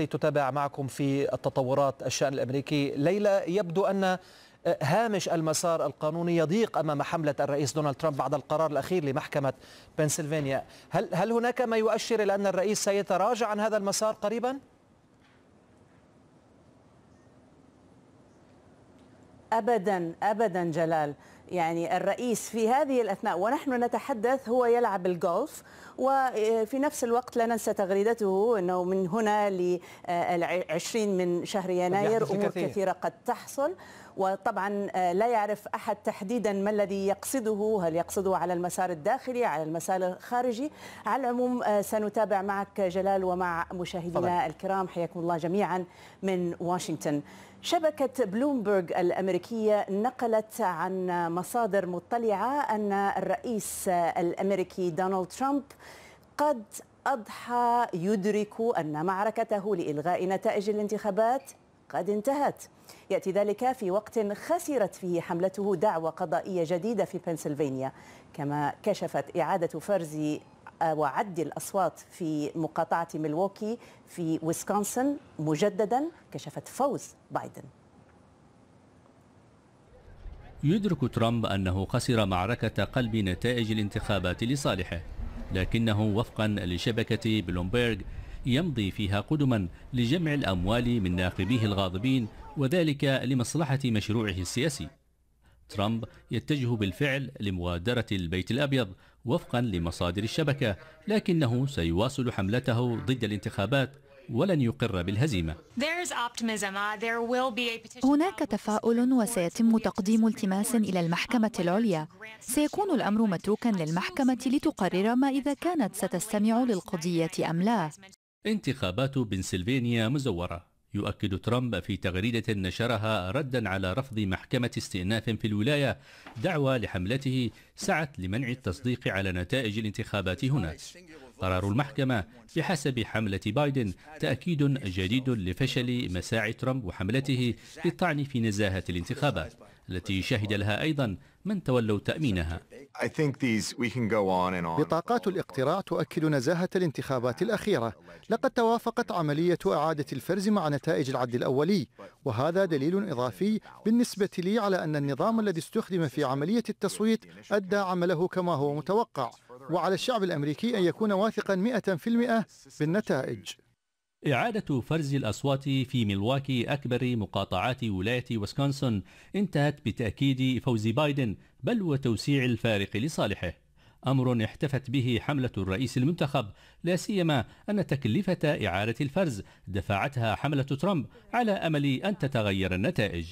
لتتابع معكم في التطورات الشأن الأمريكي ليلى يبدو أن آه، هامش المسار القانوني يضيق أمام حملة الرئيس دونالد ترامب بعد القرار الأخير لمحكمة بنسلفانيا هل, هل هناك ما يؤشر إلى أن الرئيس سيتراجع عن هذا المسار قريباً؟ ابدا ابدا جلال يعني الرئيس في هذه الأثناء ونحن نتحدث هو يلعب الجولف وفي نفس الوقت لا ننسى تغريدته أنه من هنا ل 20 آه، من شهر يناير أمور كثير. كثيرة قد تحصل وطبعا آه، لا يعرف أحد تحديدا ما الذي يقصده هل يقصده على المسار الداخلي على المسار الخارجي على العموم آه، سنتابع معك جلال ومع مشاهدينا الكرام حياكم الله جميعا من واشنطن شبكة بلومبرغ الأمريكية نقلت عن مصادر مطلعة أن الرئيس الأمريكي دونالد ترامب قد أضحى يدرك أن معركته لإلغاء نتائج الانتخابات قد انتهت يأتي ذلك في وقت خسرت فيه حملته دعوة قضائية جديدة في بنسلفانيا كما كشفت إعادة فرز وعد الأصوات في مقاطعة ميلواukee في ويسكونسن مجددا كشفت فوز بايدن يدرك ترامب أنه خسر معركة قلب نتائج الانتخابات لصالحه لكنه وفقا لشبكة بلومبيرغ يمضي فيها قدما لجمع الأموال من ناخبيه الغاضبين وذلك لمصلحة مشروعه السياسي ترامب يتجه بالفعل لمغادرة البيت الأبيض وفقا لمصادر الشبكة لكنه سيواصل حملته ضد الانتخابات ولن يقر بالهزيمة uh, هناك تفاؤل وسيتم تقديم التماس إلى المحكمة العليا سيكون الأمر متروكا للمحكمة لتقرر ما إذا كانت ستستمع للقضية أم لا انتخابات بنسلفانيا مزورة يؤكد ترامب في تغريدة نشرها ردا على رفض محكمة استئناف في الولاية دعوى لحملته سعت لمنع التصديق على نتائج الانتخابات هناك قرار المحكمة بحسب حملة بايدن تأكيد جديد لفشل مساعي ترامب وحملته للطعن في نزاهة الانتخابات التي شهد لها أيضا من تولوا تأمينها بطاقات الاقتراع تؤكد نزاهة الانتخابات الأخيرة لقد توافقت عملية إعادة الفرز مع نتائج العد الأولي وهذا دليل إضافي بالنسبة لي على أن النظام الذي استخدم في عملية التصويت أدى عمله كما هو متوقع وعلى الشعب الأمريكي أن يكون واثقا 100% بالنتائج إعادة فرز الأصوات في ملواكي أكبر مقاطعات ولاية ويسكونسن انتهت بتأكيد فوز بايدن بل وتوسيع الفارق لصالحه أمر احتفت به حملة الرئيس المنتخب لا سيما أن تكلفة إعادة الفرز دفعتها حملة ترامب على أمل أن تتغير النتائج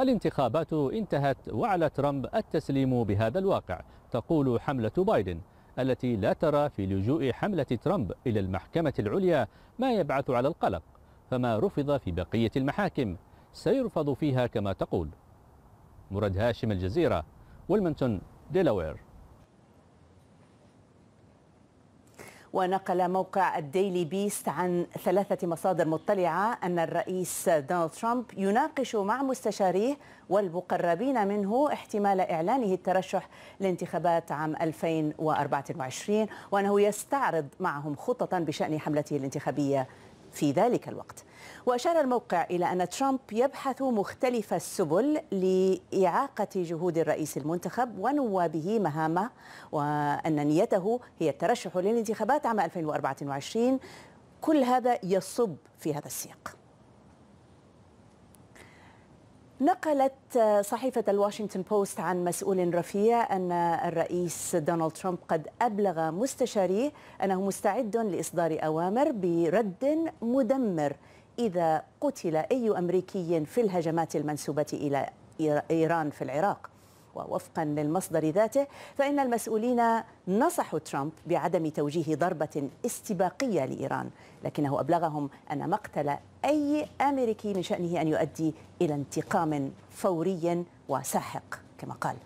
الانتخابات انتهت وعلى ترامب التسليم بهذا الواقع تقول حملة بايدن التي لا ترى في لجوء حملة ترامب إلى المحكمة العليا ما يبعث على القلق فما رفض في بقية المحاكم سيرفض فيها كما تقول مراد هاشم الجزيرة ويلمنتون ديلاوير ونقل موقع الديلي بيست عن ثلاثة مصادر مطلعة أن الرئيس دونالد ترامب يناقش مع مستشاريه والمقربين منه احتمال إعلانه الترشح لانتخابات عام 2024 وأنه يستعرض معهم خططا بشأن حملته الانتخابية في ذلك الوقت وأشار الموقع إلى أن ترامب يبحث مختلف السبل لإعاقة جهود الرئيس المنتخب ونوابه مهامه وأن نيته هي الترشح للانتخابات عام 2024 كل هذا يصب في هذا السياق نقلت صحيفة الواشنطن بوست عن مسؤول رفيع أن الرئيس دونالد ترامب قد أبلغ مستشاريه أنه مستعد لإصدار أوامر برد مدمر إذا قتل أي أمريكي في الهجمات المنسوبة إلى إيران في العراق ووفقا للمصدر ذاته فإن المسؤولين نصحوا ترامب بعدم توجيه ضربة استباقية لإيران لكنه أبلغهم أن مقتل أي أمريكي من شأنه أن يؤدي إلى انتقام فوري وساحق كما قال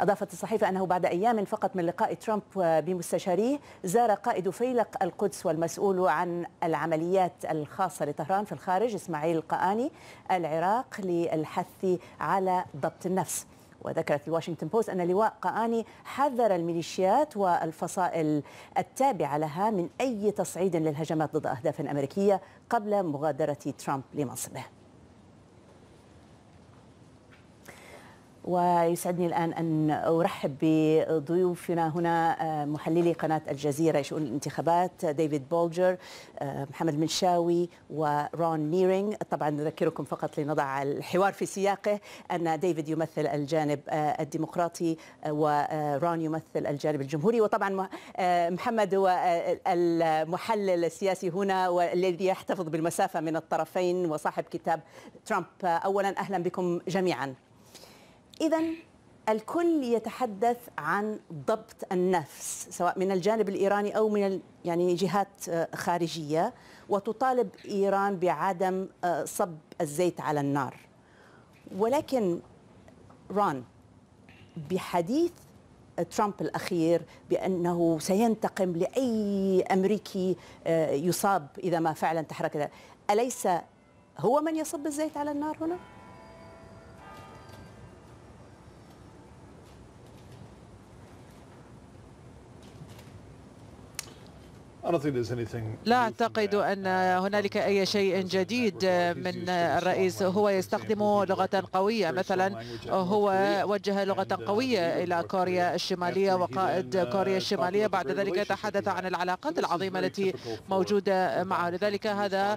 أضافت الصحيفة أنه بعد أيام فقط من لقاء ترامب بمستشاريه زار قائد فيلق القدس والمسؤول عن العمليات الخاصة لطهران في الخارج إسماعيل القآني العراق للحث على ضبط النفس وذكرت الواشنطن بوست أن لواء قآني حذر الميليشيات والفصائل التابعة لها من أي تصعيد للهجمات ضد أهداف أمريكية قبل مغادرة ترامب لمنصبه ويسعدني الآن أن أرحب بضيوفنا هنا آه، محللي قناة الجزيرة شؤون الانتخابات ديفيد بولجر آه، محمد منشاوي ورون نيرينغ طبعا نذكركم فقط لنضع الحوار في سياقه أن ديفيد يمثل الجانب آه، الديمقراطي ورون يمثل الجانب الجمهوري وطبعا محمد هو المحلل السياسي هنا والذي يحتفظ بالمسافة من الطرفين وصاحب كتاب ترامب أولا أهلا بكم جميعا إذا الكل يتحدث عن ضبط النفس سواء من الجانب الايراني او من يعني جهات آه، خارجيه وتطالب ايران بعدم آه، صب الزيت على النار ولكن ران بحديث ترامب الاخير بانه سينتقم لاي امريكي آه، يصاب اذا ما فعلا تحرك اليس هو من يصب الزيت على النار هنا؟ لا أعتقد أن هنالك أي شيء جديد من الرئيس هو uh, يستخدم لغة قوية مثلا هو وجه لغة قوية إلى كوريا الشمالية وقائد كوريا الشمالية بعد ذلك تحدث عن العلاقات العظيمة التي موجودة معه لذلك هذا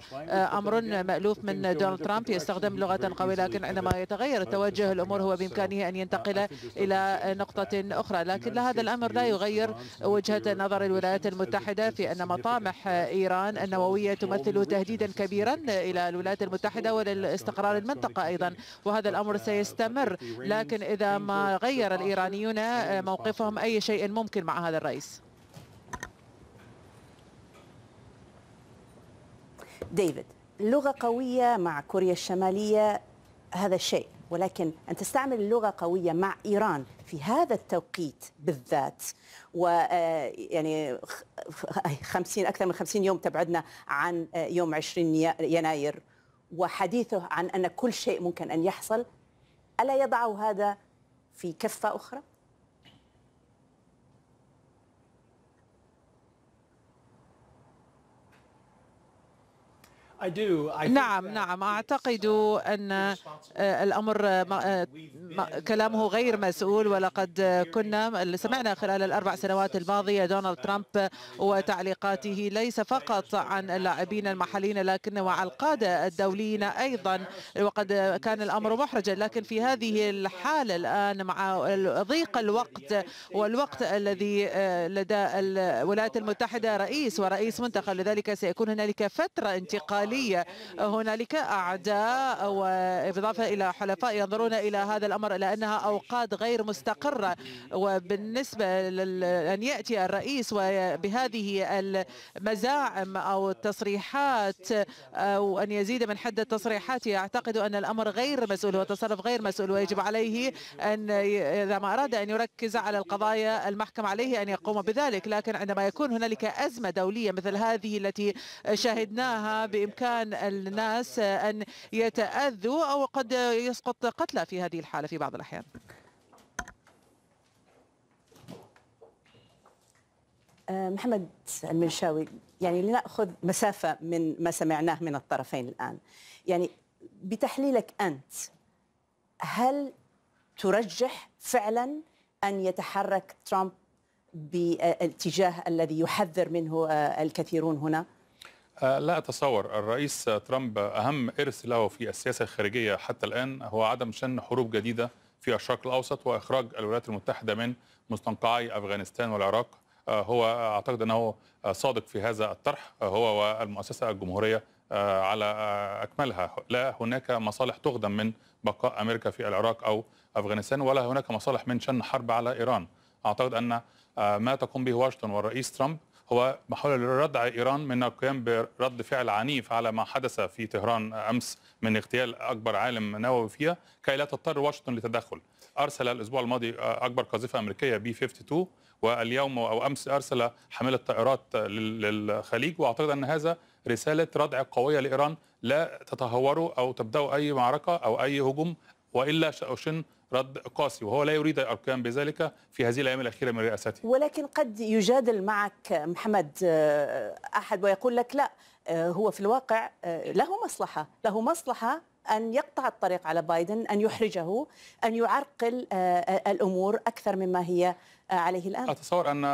أمر مألوف من دونالد ترامب يستخدم لغة قوية لكن عندما يتغير توجه الأمور هو بإمكانه أن ينتقل إلى نقطة أخرى لكن هذا الأمر لا يغير وجهة نظر الولايات المتحدة في أن أن مطامح إيران النووية تمثل تهديدا كبيرا إلى الولايات المتحدة وللاستقرار المنطقة أيضا وهذا الأمر سيستمر لكن إذا ما غير الإيرانيون موقفهم أي شيء ممكن مع هذا الرئيس ديفيد لغة قوية مع كوريا الشمالية هذا الشيء ولكن أن تستعمل اللغة قوية مع إيران في هذا التوقيت بالذات و آه، يعني خمسين أكثر من خمسين يوم تبعدنا عن آه، يوم عشرين يناير وحديثه عن أن كل شيء ممكن أن يحصل ألا يضع هذا في كفة أخرى؟ نعم نعم أعتقد uh, أن آه، الأمر آه، كلامه غير مسؤول ولقد كنا سمعنا خلال الأربع سنوات الماضية دونالد ترامب وتعليقاته ليس فقط عن اللاعبين المحليين لكن وعلى القادة الدوليين أيضا وقد كان الأمر محرجا لكن في هذه الحالة الآن مع ضيق الوقت والوقت الذي آه، لدى الولايات المتحدة رئيس ورئيس منتخب لذلك سيكون هنالك فترة انتقالية الداخلية هنالك أعداء وبالإضافة إلى حلفاء ينظرون إلى هذا الأمر لأنها أنها أوقات غير مستقرة وبالنسبة أن يأتي الرئيس وبهذه المزاعم أو التصريحات أو أن يزيد من حد التصريحات أعتقد أن الأمر غير مسؤول وتصرف غير مسؤول ويجب عليه أن إذا ما أراد أن يركز على القضايا المحكم عليه أن يقوم بذلك لكن عندما يكون هنالك أزمة دولية مثل هذه التي شاهدناها بإمكان بإمكان الناس أن يتأذوا أو قد يسقط قتلى في هذه الحالة في بعض الأحيان أه، محمد المنشاوي يعني لنأخذ مسافة من ما سمعناه من الطرفين الآن يعني بتحليلك أنت هل ترجح فعلا أن يتحرك ترامب بالاتجاه أه، الذي يحذر منه أه، الكثيرون هنا؟ آه، لا أتصور الرئيس ترامب أهم إرث له في السياسة الخارجية حتى الآن هو عدم شن حروب جديدة في الشرق الأوسط وإخراج الولايات المتحدة من مستنقعي أفغانستان والعراق آه، هو أعتقد أنه صادق في هذا الطرح آه، هو والمؤسسة الجمهورية على أكملها لا هناك مصالح تخدم من بقاء أمريكا في العراق أو أفغانستان ولا هناك مصالح من شن حرب على إيران أعتقد أن ما تقوم به واشنطن والرئيس ترامب هو محاولة لردع إيران من القيام برد فعل عنيف على ما حدث في طهران أمس من اغتيال أكبر عالم نووي فيها كي لا تضطر واشنطن للتدخل أرسل الأسبوع الماضي أكبر قاذفة أمريكية بي 52 واليوم أو أمس أرسل حاملة طائرات للخليج وأعتقد أن هذا رسالة ردع قوية لإيران لا تتهوروا أو تبدأوا أي معركة أو أي هجوم وإلا سأشن رد قاسي وهو لا يريد الأركان بذلك في هذه الأيام الأخيرة من رئاسته ولكن قد يجادل معك محمد آه، أحد ويقول لك لا آه، هو في الواقع آه، له مصلحة له مصلحة أن يقطع الطريق على بايدن أن يحرجه أن يعرقل الأمور أكثر مما هي عليه الآن أتصور أن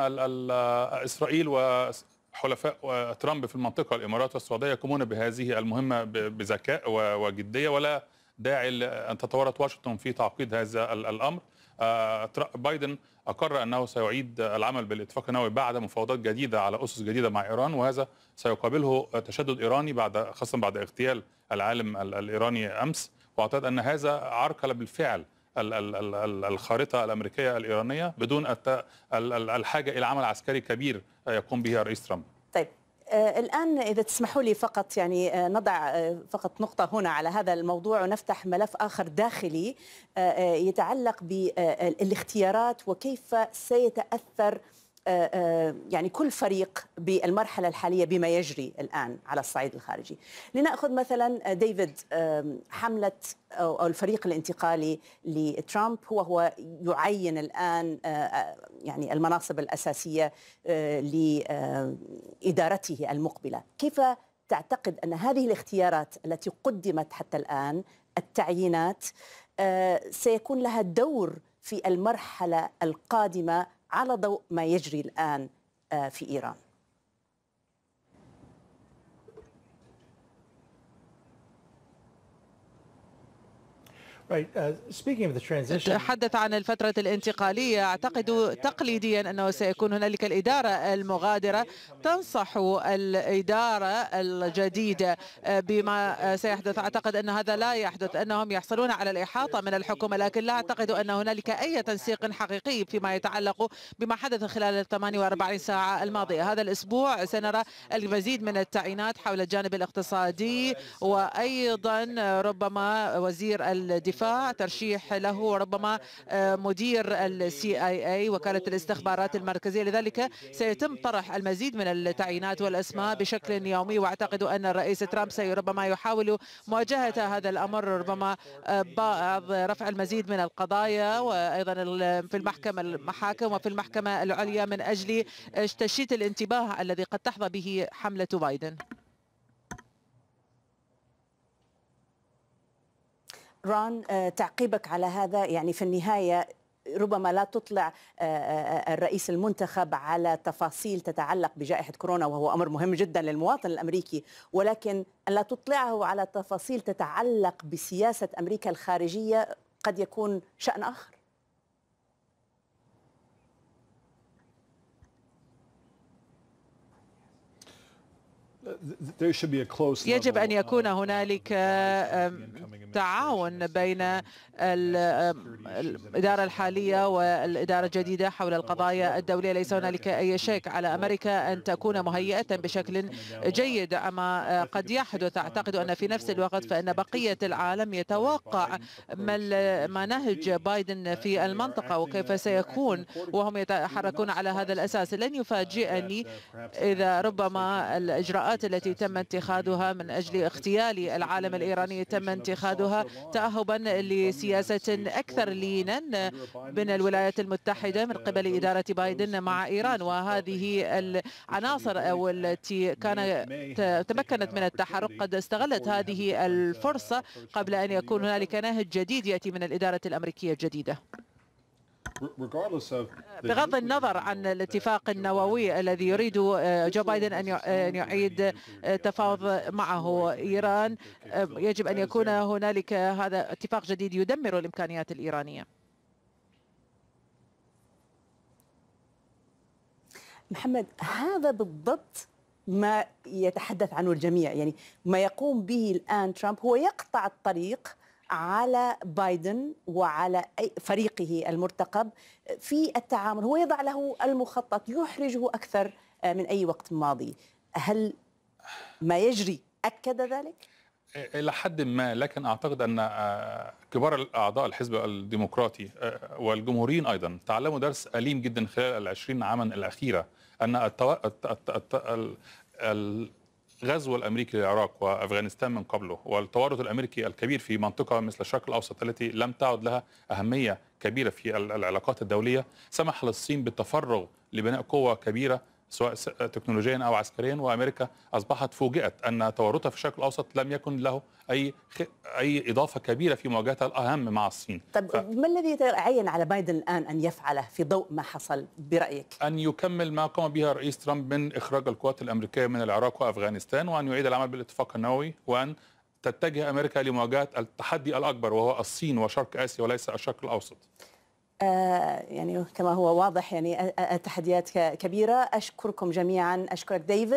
إسرائيل و حلفاء ترامب في المنطقة الإمارات والسعودية يقومون بهذه المهمة بذكاء وجدية ولا داعي أن تتورط واشنطن في تعقيد هذا الأمر آه، بايدن أقر أنه سيعيد العمل بالاتفاق النووي بعد مفاوضات جديدة على أسس جديدة مع إيران وهذا سيقابله تشدد إيراني بعد خاصة بعد اغتيال العالم الإيراني أمس وأعتقد أن هذا عرقل بالفعل الخارطة الأمريكية الإيرانية بدون الحاجة إلى عمل عسكري كبير يقوم به الرئيس ترامب طيب آه، الآن إذا تسمحوا لي فقط يعني آه، نضع آه، فقط نقطة هنا على هذا الموضوع ونفتح ملف آخر داخلي يتعلق بالاختيارات وكيف سيتأثر آه، آه، يعني كل فريق بالمرحله الحاليه بما يجري الان على الصعيد الخارجي لناخذ مثلا آه، ديفيد حمله او الفريق الانتقالي لترامب هو هو يعين الان يعني المناصب الاساسيه لادارته المقبله كيف تعتقد ان هذه الاختيارات التي قدمت حتى الان التعيينات سيكون لها دور في المرحله القادمه على ضوء ما يجري الآن آه، في إيران Uh, تحدث عن الفترة الانتقالية أعتقد تقليديا أنه سيكون هنالك الإدارة المغادرة تنصح الإدارة الجديدة آه، بما سيحدث أعتقد أن هذا لا يحدث أنهم يحصلون على الإحاطة من الحكومة لكن لا أعتقد أن هنالك أي تنسيق حقيقي فيما يتعلق بما حدث خلال ال 48 ساعة الماضية هذا الأسبوع سنرى المزيد من التعيينات حول الجانب الاقتصادي وأيضا ربما وزير الدفاع الدفاع ترشيح له ربما آه، مدير السي اي اي وكاله الاستخبارات المركزيه لذلك سيتم طرح المزيد من التعيينات والاسماء بشكل يومي واعتقد ان الرئيس ترامب ربما يحاول مواجهه هذا الامر ربما آه، بعض رفع المزيد من القضايا وايضا في المحكمه المحاكم وفي المحكمه العليا من اجل تشتيت الانتباه الذي قد تحظى به حمله بايدن ران آه، تعقيبك على هذا يعني في النهايه ربما لا تطلع آه، آه، الرئيس المنتخب على تفاصيل تتعلق بجائحة كورونا وهو أمر مهم جدا للمواطن الأمريكي ولكن لا تطلعه على تفاصيل تتعلق بسياسة أمريكا الخارجية قد يكون شأن آخر يجب أن يكون هنالك آه، تعاون بين الإدارة الحالية والإدارة الجديدة حول القضايا الدولية ليس هنالك أي شك على أمريكا أن تكون مهيئة بشكل جيد أما قد يحدث أعتقد أن في نفس الوقت فإن بقية العالم يتوقع ما نهج بايدن في المنطقة وكيف سيكون وهم يتحركون على هذا الأساس لن uh, يفاجئني uh, إذا ربما الإجراءات الإجراءات التي تم اتخاذها من أجل اغتيال العالم الإيراني تم اتخاذها تأهبا لسياسة أكثر لينا من الولايات المتحدة من قبل إدارة بايدن مع إيران وهذه العناصر أو التي كانت تمكنت من التحرك قد استغلت هذه الفرصة قبل أن يكون هنالك نهج جديد يأتي من الإدارة الأمريكية الجديدة بغض النظر عن الاتفاق النووي الذي يريد آه، جو بايدن أن آه، يعيد تفاوض معه إيران آه، يجب أن يكون هنالك هذا اتفاق جديد يدمر الإمكانيات الإيرانية محمد هذا بالضبط ما يتحدث عنه الجميع يعني ما يقوم به الآن ترامب هو يقطع الطريق على بايدن وعلى فريقه المرتقب في التعامل هو يضع له المخطط يحرجه أكثر آه، من أي وقت ماضي هل ما يجري أكد ذلك؟ إلى حد ما لكن أعتقد أن آه، كبار الأعضاء الحزب الديمقراطي آه، والجمهوريين أيضا تعلموا درس أليم جدا خلال العشرين عاما الأخيرة أن التو... الت... الت... ال... الغزو الامريكي للعراق وافغانستان من قبله والتورط الامريكي الكبير في منطقه مثل الشرق الاوسط التي لم تعد لها اهميه كبيره في العلاقات الدوليه سمح للصين بالتفرغ لبناء قوه كبيره سواء تكنولوجيا او عسكريا وامريكا اصبحت فوجئت ان تورطها في الشرق الاوسط لم يكن له اي خ... اي اضافه كبيره في مواجهتها الاهم مع الصين. طب ف... ما الذي عين على بايدن الان ان يفعله في ضوء ما حصل برايك؟ ان يكمل ما قام به الرئيس ترامب من اخراج القوات الامريكيه من العراق وافغانستان وان يعيد العمل بالاتفاق النووي وان تتجه امريكا لمواجهه التحدي الاكبر وهو الصين وشرق اسيا وليس الشرق الاوسط. آه، يعني كما هو واضح يعني التحديات كبيرة أشكركم جميعا أشكرك ديفيد